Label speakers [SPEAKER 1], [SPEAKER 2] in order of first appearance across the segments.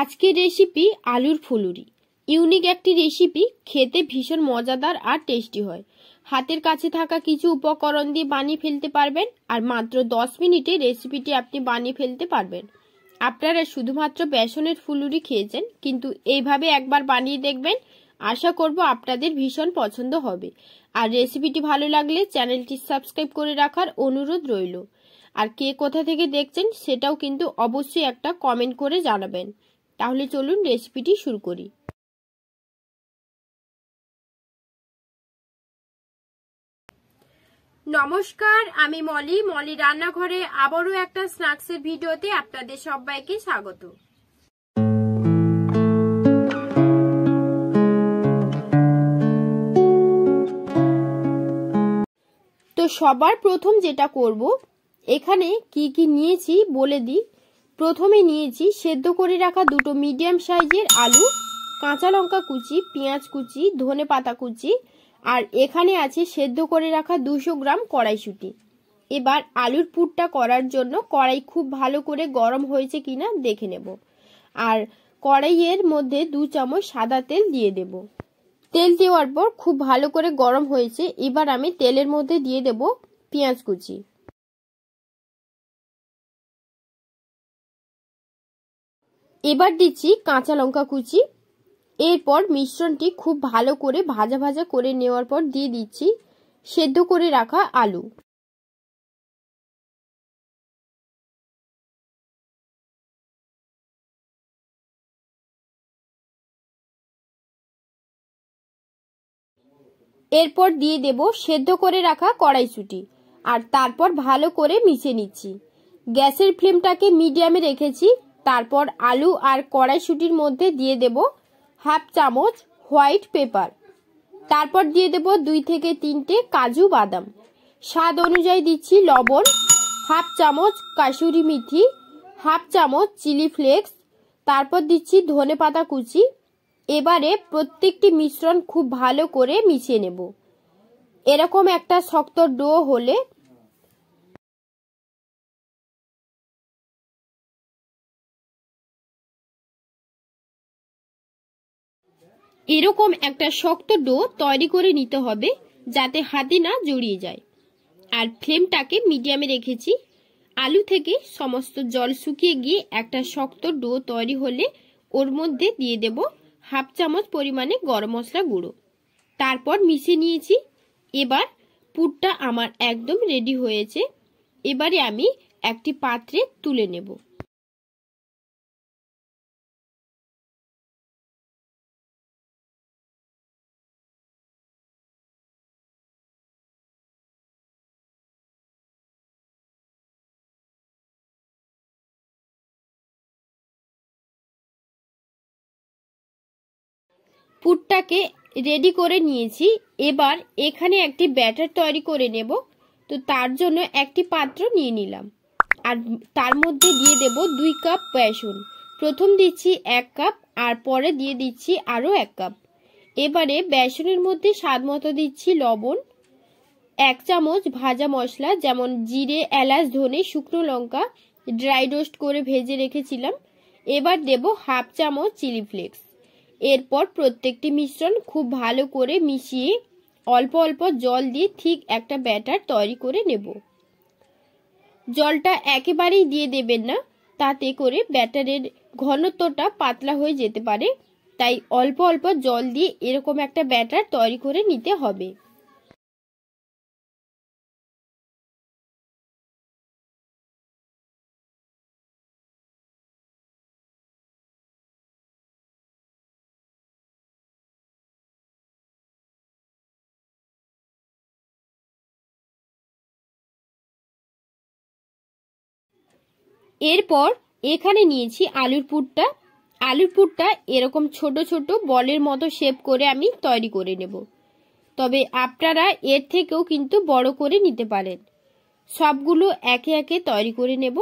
[SPEAKER 1] আজকের রেসিপি আলুর ফুলুরি ইউনিক একটি রেসিপি খেতে ভীষণ মজাদার আর টেস্টি হয় হাতের কাছে থাকা কিছু উপকরণ দিয়ে বানিয়ে ফেলতে পারবেন আর মাত্র দশ মিনিটে রেসিপিটি আপনি বানিয়ে ফেলতে পারবেন আপনারা শুধুমাত্র বেসনের ফুলুরি খেয়েছেন কিন্তু এইভাবে একবার বানিয়ে দেখবেন আশা করব আপনাদের ভীষণ পছন্দ হবে আর রেসিপিটি ভালো লাগলে চ্যানেলটি সাবস্ক্রাইব করে রাখার অনুরোধ রইল আর কে কোথা থেকে দেখছেন সেটাও কিন্তু অবশ্যই একটা কমেন্ট করে জানাবেন তাহলে চলুন রেসিপিটি শুরু করি নমস্কার আমি মলি মলি রান্নাঘরে আবারও একটা স্ন্যাক্সের ভিডিওতে আপনাদের সবাইকে স্বাগত তো সবার প্রথম যেটা করব এখানে কি কি নিয়েছি বলে দিই প্রথমে নিয়েছি সেদ্ধ করে রাখা দুটো মিডিয়াম সাইজের আলু কাঁচা লঙ্কা কুচি পেঁয়াজ কুচি ধনে পাতা কুচি আর এখানে আছে সেদ্ধ করে রাখা দুশো গ্রাম কড়াইশুটি এবার আলুর পুরটা করার জন্য কড়াই খুব ভালো করে গরম হয়েছে কিনা দেখে নেব আর কড়াইয়ের মধ্যে দু চামচ সাদা তেল দিয়ে দেব তেল দেওয়ার পর খুব ভালো করে গরম হয়েছে এবার আমি তেলের মধ্যে দিয়ে দেব পেঁয়াজ কুচি এবার দিচ্ছি কাঁচা লঙ্কা কুচি এরপর মিশ্রণটি খুব ভালো করে ভাজা ভাজা করে নেওয়ার পর দিয়ে দিচ্ছি সেদ্ধ করে রাখা আলু এরপর দিয়ে দেব সেদ্ধ করে রাখা কড়াইশুটি আর তারপর ভালো করে মিশে নিচ্ছি গ্যাসের ফ্লেমটাকে মিডিয়ামে রেখেছি তারপর আলু আর কড়াইশুটির মধ্যে দিয়ে দেব হাফ চামচ হোয়াইট পেপার তারপর দিয়ে দেব দুই থেকে তিনটে কাজু বাদাম স্বাদ অনুযায়ী দিচ্ছি লবণ হাফ চামচ কাশুরি মিথি হাফ চামচ চিলি ফ্লেক্স তারপর দিচ্ছি ধনে পাতা কুচি এবারে প্রত্যেকটি মিশ্রণ খুব ভালো করে মিশিয়ে নেব এরকম একটা শক্ত ডো হলে এরকম একটা শক্ত ডো তৈরি করে নিতে হবে যাতে হাতে না জড়িয়ে যায় আর ফ্লেমটাকে মিডিয়ামে রেখেছি আলু থেকে সমস্ত জল শুকিয়ে গিয়ে একটা শক্ত ডো তৈরি হলে ওর মধ্যে দিয়ে দেব হাফ চামচ পরিমাণে গরম মশলা গুঁড়ো তারপর মিশিয়ে নিয়েছি এবার পুরটা আমার একদম রেডি হয়েছে এবারে আমি একটি পাত্রে তুলে নেব পুরটাকে রেডি করে নিয়েছি এবার এখানে একটি ব্যাটার তৈরি করে নেব তো তার জন্য একটি পাত্র নিয়ে নিলাম আর তার মধ্যে দিয়ে দেব দুই কাপ বেসন প্রথম দিচ্ছি এক কাপ আর পরে দিয়ে দিচ্ছি আরও এক কাপ এবারে বেসনের মধ্যে স্বাদ মতো দিচ্ছি লবণ এক চামচ ভাজা মশলা যেমন জিরে এলাচ ধনে শুকনো লঙ্কা ড্রাই রোস্ট করে ভেজে রেখেছিলাম এবার দেব হাফ চামচ চিলি ফ্লেক্স এরপর প্রত্যেকটি মিশ্রণ খুব ভালো করে মিশিয়ে অল্প অল্প জল দিয়ে ঠিক একটা ব্যাটার তৈরি করে নেব জলটা একেবারেই দিয়ে দেবেন না তাতে করে ব্যাটারের ঘনত্বটা পাতলা হয়ে যেতে পারে তাই অল্প অল্প জল দিয়ে এরকম একটা ব্যাটার তৈরি করে নিতে হবে এরপর এখানে নিয়েছি আলুর পুরটা আলুর পুরটা এরকম ছোট ছোট বলের মতো শেপ করে আমি তৈরি করে নেব তবে আপনারা এর থেকেও কিন্তু বড় করে নিতে পারেন সবগুলো একে একে তৈরি করে নেব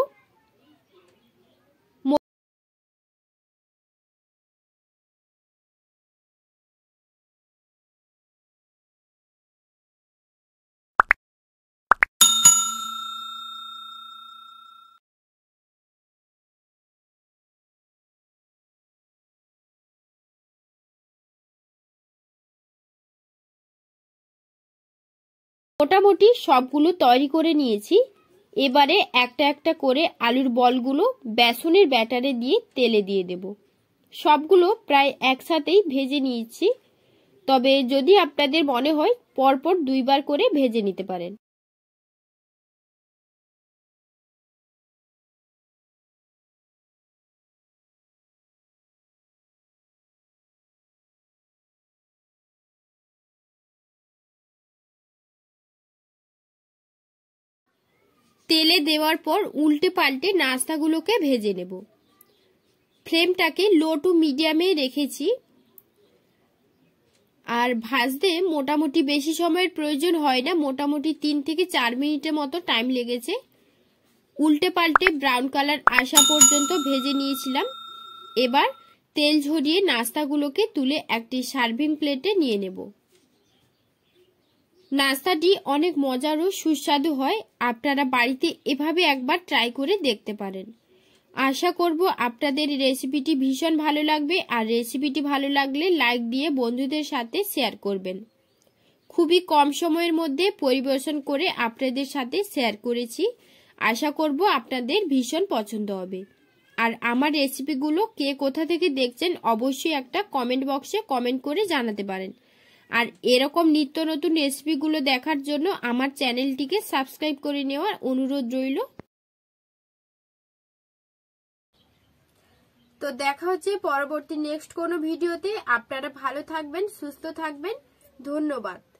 [SPEAKER 1] মোটামুটি সবগুলো তৈরি করে নিয়েছি এবারে একটা একটা করে আলুর বলগুলো বেসনের ব্যাটারে দিয়ে তেলে দিয়ে দেব সবগুলো প্রায় একসাথেই ভেজে নিয়েছি তবে যদি আপনাদের মনে হয় পরপর দুইবার করে ভেজে নিতে পারেন তেলে দেওয়ার পর উল্টে পাল্টে নাস্তাগুলোকে ভেজে নেব ফ্লেমটাকে লো টু মিডিয়ামে রেখেছি আর ভাজতে মোটামুটি বেশি সময়ের প্রয়োজন হয় না মোটামুটি তিন থেকে চার মিনিটের মতো টাইম লেগেছে উল্টে পাল্টে ব্রাউন কালার আসা পর্যন্ত ভেজে নিয়েছিলাম এবার তেল ঝরিয়ে নাস্তাগুলোকে তুলে একটি সার্ভিং প্লেটে নিয়ে নেবো নাস্তাটি অনেক মজার ও সুস্বাদু হয় আপনারা বাড়িতে এভাবে একবার ট্রাই করে দেখতে পারেন আশা করব আপনাদের রেসিপিটি ভীষণ ভালো লাগবে আর রেসিপিটি ভালো লাগলে লাইক দিয়ে বন্ধুদের সাথে শেয়ার করবেন খুবই কম সময়ের মধ্যে পরিবেশন করে আপনাদের সাথে শেয়ার করেছি আশা করব আপনাদের ভীষণ পছন্দ হবে আর আমার রেসিপিগুলো কে কোথা থেকে দেখছেন অবশ্যই একটা কমেন্ট বক্সে কমেন্ট করে জানাতে পারেন আর এরকম নিত্য নতুন রেসিপিগুলো দেখার জন্য আমার চ্যানেলটিকে সাবস্ক্রাইব করে নেওয়ার অনুরোধ রইল তো দেখা হচ্ছে পরবর্তী নেক্সট কোনো ভিডিওতে আপনারা ভালো থাকবেন সুস্থ থাকবেন
[SPEAKER 2] ধন্যবাদ